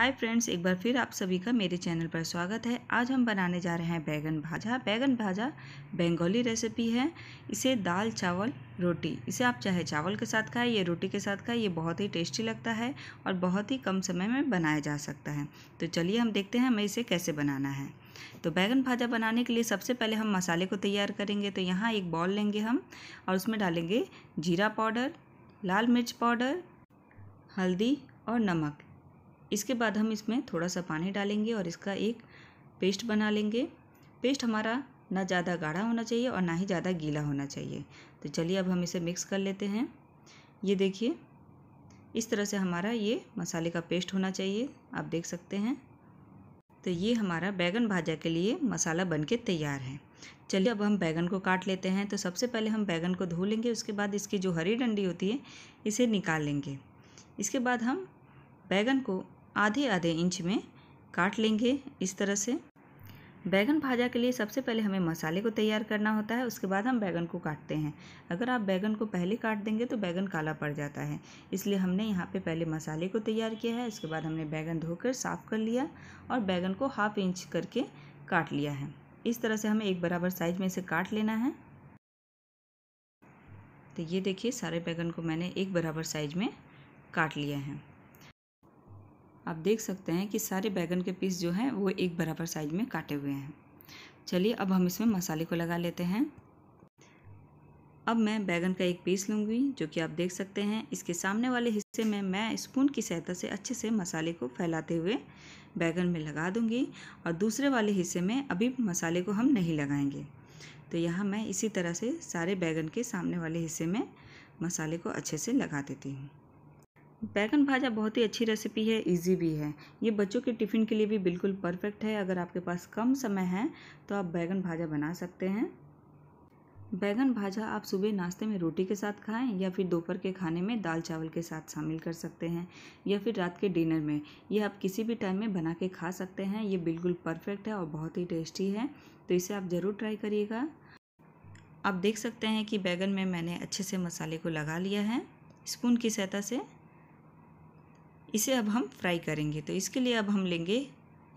hi friends एक बार फिर आप सभी का मेरे चैनल पर स्वागत है आज हम बनाने जा रहे हैं बैगन भाजा बैगन भाजा बंगाली रेसिपी है इसे दाल चावल रोटी इसे आप चाहे चावल के साथ खाएं या रोटी के साथ खाएं ये बहुत ही टेस्टी लगता है और बहुत ही कम समय में बनाया जा सकता है तो चलिए हम देखते हैं हमें इसे कैसे बनाना है तो बैगन भाजा बनाने के लिए सबसे पहले हम मसाले को तैयार करेंगे तो यहाँ एक बॉल लेंगे हम और उसमें डालेंगे जीरा पाउडर लाल मिर्च पाउडर हल्दी और नमक इसके बाद हम इसमें थोड़ा सा पानी डालेंगे और इसका एक पेस्ट बना लेंगे पेस्ट हमारा ना ज़्यादा गाढ़ा होना चाहिए और ना ही ज़्यादा गीला होना चाहिए तो चलिए अब हम इसे मिक्स कर लेते हैं ये देखिए इस तरह से हमारा ये मसाले का पेस्ट होना चाहिए आप देख सकते हैं तो ये हमारा बैगन भाजा के लिए मसाला बनके तैयार है चलिए अब हम बैगन को काट लेते हैं तो सबसे पहले हम बैगन को धो लेंगे उसके बाद इसकी जो हरी डंडी होती है इसे निकाल लेंगे इसके बाद हम बैगन को आधे आधे इंच में काट लेंगे इस तरह से बैगन भाजा के लिए सबसे पहले हमें मसाले को तैयार करना होता है उसके बाद हम बैगन को काटते हैं अगर आप बैगन को पहले काट देंगे तो बैगन काला पड़ जाता है इसलिए हमने यहाँ पे पहले मसाले को तैयार किया है इसके बाद हमने बैगन धोकर साफ़ कर लिया और बैगन को हाफ इंच करके काट लिया है इस तरह से हमें एक बराबर साइज में इसे काट लेना है तो ये देखिए सारे बैगन को मैंने एक बराबर साइज में काट लिया है आप देख सकते हैं कि सारे बैगन के पीस जो हैं वो एक बराबर साइज में काटे हुए हैं चलिए अब हम इसमें मसाले को लगा लेते हैं अब मैं बैगन का एक पीस लूँगी जो कि आप देख सकते हैं इसके सामने वाले हिस्से में मैं स्पून की सहायता से अच्छे से मसाले को फैलाते हुए बैगन में लगा दूँगी और दूसरे वाले हिस्से में अभी मसाले को हम नहीं लगाएंगे तो यहाँ मैं इसी तरह से सारे बैगन के सामने वाले हिस्से में मसाले को अच्छे से लगा देती हूँ बैगन भाजा बहुत ही अच्छी रेसिपी है इजी भी है ये बच्चों के टिफ़िन के लिए भी बिल्कुल परफेक्ट है अगर आपके पास कम समय है तो आप बैगन भाजा बना सकते हैं बैगन भाजा आप सुबह नाश्ते में रोटी के साथ खाएं या फिर दोपहर के खाने में दाल चावल के साथ शामिल कर सकते हैं या फिर रात के डिनर में यह आप किसी भी टाइम में बना के खा सकते हैं ये बिल्कुल परफेक्ट है और बहुत ही टेस्टी है तो इसे आप ज़रूर ट्राई करिएगा आप देख सकते हैं कि बैगन में मैंने अच्छे से मसाले को लगा लिया है स्पून की सहायता से इसे अब हम फ्राई करेंगे तो इसके लिए अब हम लेंगे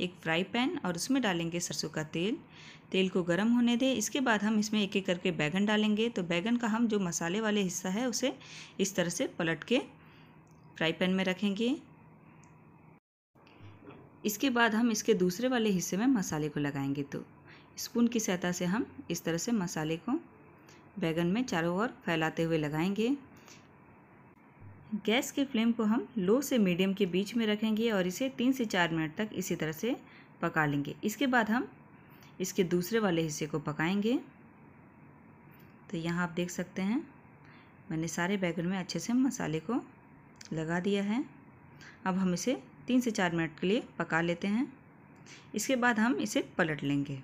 एक फ्राई पैन और उसमें डालेंगे सरसों का तेल तेल को गर्म होने दें इसके बाद हम इसमें एक एक करके बैगन डालेंगे तो बैगन का हम जो मसाले वाले हिस्सा है उसे इस तरह से पलट के फ्राई पैन में रखेंगे इसके बाद हम इसके दूसरे वाले हिस्से में मसाले को लगाएंगे तो स्पून की सहायता से हम इस तरह से मसाले को बैगन में चारों ओर फैलाते हुए लगाएंगे गैस के फ्लेम को हम लो से मीडियम के बीच में रखेंगे और इसे तीन से चार मिनट तक इसी तरह से पका लेंगे इसके बाद हम इसके दूसरे वाले हिस्से को पकाएंगे तो यहाँ आप देख सकते हैं मैंने सारे बैगन में अच्छे से मसाले को लगा दिया है अब हम इसे तीन से चार मिनट के लिए पका लेते हैं इसके बाद हम इसे पलट लेंगे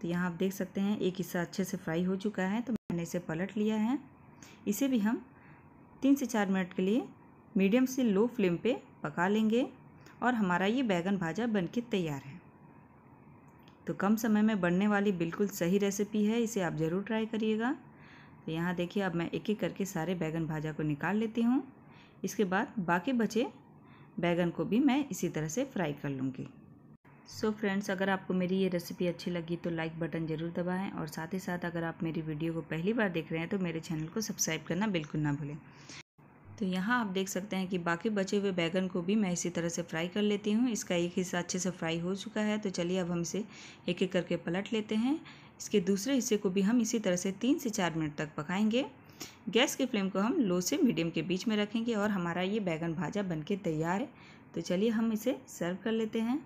तो यहाँ आप देख सकते हैं एक हिस्सा अच्छे से फ्राई हो चुका है तो मैंने इसे पलट लिया है इसे भी हम तीन से चार मिनट के लिए मीडियम से लो फ्लेम पे पका लेंगे और हमारा ये बैगन भाजा बनके तैयार है तो कम समय में बनने वाली बिल्कुल सही रेसिपी है इसे आप ज़रूर ट्राई करिएगा तो यहाँ देखिए अब मैं एक एक करके सारे बैगन भाजा को निकाल लेती हूँ इसके बाद बाकी बचे बैगन को भी मैं इसी तरह से फ्राई कर लूँगी सो so फ्रेंड्स अगर आपको मेरी ये रेसिपी अच्छी लगी तो लाइक बटन ज़रूर दबाएं और साथ ही साथ अगर आप मेरी वीडियो को पहली बार देख रहे हैं तो मेरे चैनल को सब्सक्राइब करना बिल्कुल ना भूलें तो यहाँ आप देख सकते हैं कि बाकी बचे हुए बैगन को भी मैं इसी तरह से फ्राई कर लेती हूँ इसका एक हिस्सा अच्छे से फ्राई हो चुका है तो चलिए अब हम इसे एक एक करके पलट लेते हैं इसके दूसरे हिस्से को भी हम इसी तरह से तीन से चार मिनट तक पकाएंगे गैस की फ्लेम को हम लो से मीडियम के बीच में रखेंगे और हमारा ये बैगन भाजा बनके तैयार है तो चलिए हम इसे सर्व कर लेते हैं